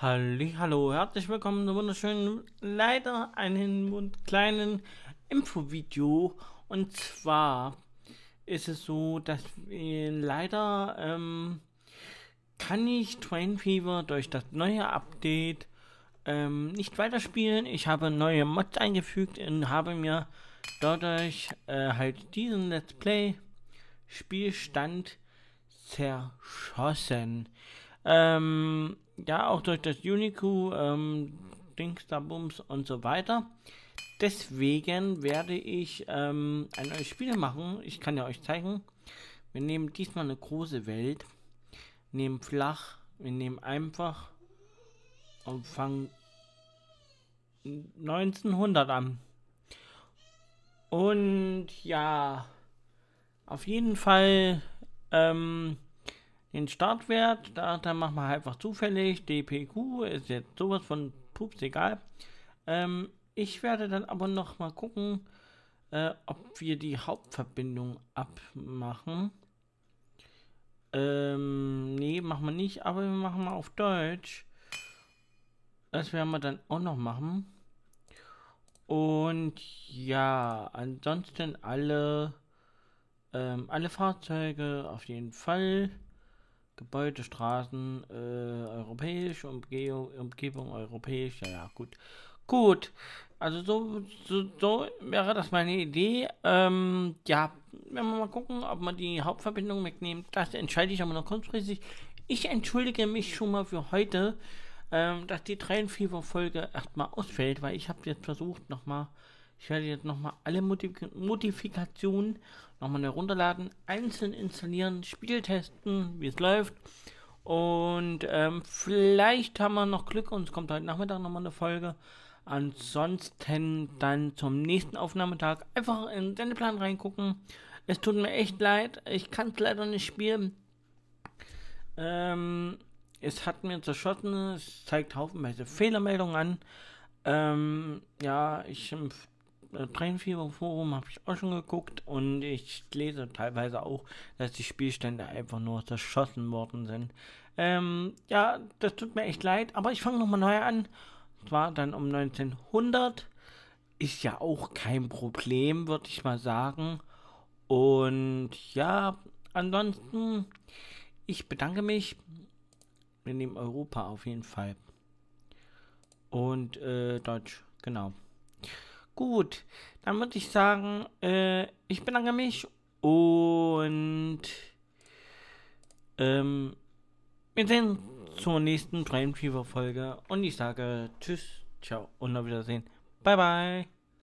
Hallo, herzlich willkommen zu wunderschönen, leider einen kleinen Infovideo. Und zwar ist es so, dass äh, leider ähm, kann ich Train Fever durch das neue Update ähm, nicht weiterspielen. Ich habe neue Mods eingefügt und habe mir dadurch äh, halt diesen Let's Play Spielstand zerschossen. Ähm, ja, auch durch das Uniku, ähm, Dingsdabums und so weiter. Deswegen werde ich ähm, ein neues Spiel machen. Ich kann ja euch zeigen. Wir nehmen diesmal eine große Welt. Nehmen flach. Wir nehmen einfach und fangen 1900 an. Und ja, auf jeden Fall ähm, den Startwert, da, dann machen wir einfach zufällig. DPQ ist jetzt sowas von pups egal. Ähm, ich werde dann aber noch mal gucken, äh, ob wir die Hauptverbindung abmachen. Ähm, nee, machen wir nicht, aber wir machen mal auf Deutsch. Das werden wir dann auch noch machen. Und ja, ansonsten alle, ähm, alle Fahrzeuge auf jeden Fall. Gebäude, Straßen, äh, europäisch, Umge Umgebung europäisch, ja, ja, gut. Gut, also so, so, so wäre das meine Idee. Ähm, ja, wenn wir mal gucken, ob man die Hauptverbindung wegnimmt, das entscheide ich aber noch kurzfristig. Ich entschuldige mich schon mal für heute, ähm, dass die Tränenfieber-Folge erstmal ausfällt, weil ich habe jetzt versucht, nochmal ich werde jetzt nochmal alle Modif Modifikationen nochmal herunterladen, einzeln installieren, Spiel testen, wie es läuft. Und ähm, vielleicht haben wir noch Glück und es kommt heute Nachmittag nochmal eine Folge. Ansonsten dann zum nächsten Aufnahmetag einfach in den Plan reingucken. Es tut mir echt leid, ich kann es leider nicht spielen. Ähm, es hat mir zerschossen, es zeigt haufenweise Fehlermeldungen an. Ähm, ja, ich äh, Trainerfieber Forum habe ich auch schon geguckt und ich lese teilweise auch, dass die Spielstände einfach nur zerschossen worden sind. Ähm, ja, das tut mir echt leid, aber ich fange nochmal neu an. Und zwar dann um 1900. Ist ja auch kein Problem, würde ich mal sagen. Und ja, ansonsten, ich bedanke mich. Wir nehmen Europa auf jeden Fall. Und äh, Deutsch, genau. Gut, dann würde ich sagen, äh, ich bedanke mich und ähm, wir sehen uns zur nächsten Prime Fever Folge und ich sage Tschüss, ciao und auf Wiedersehen. Bye bye.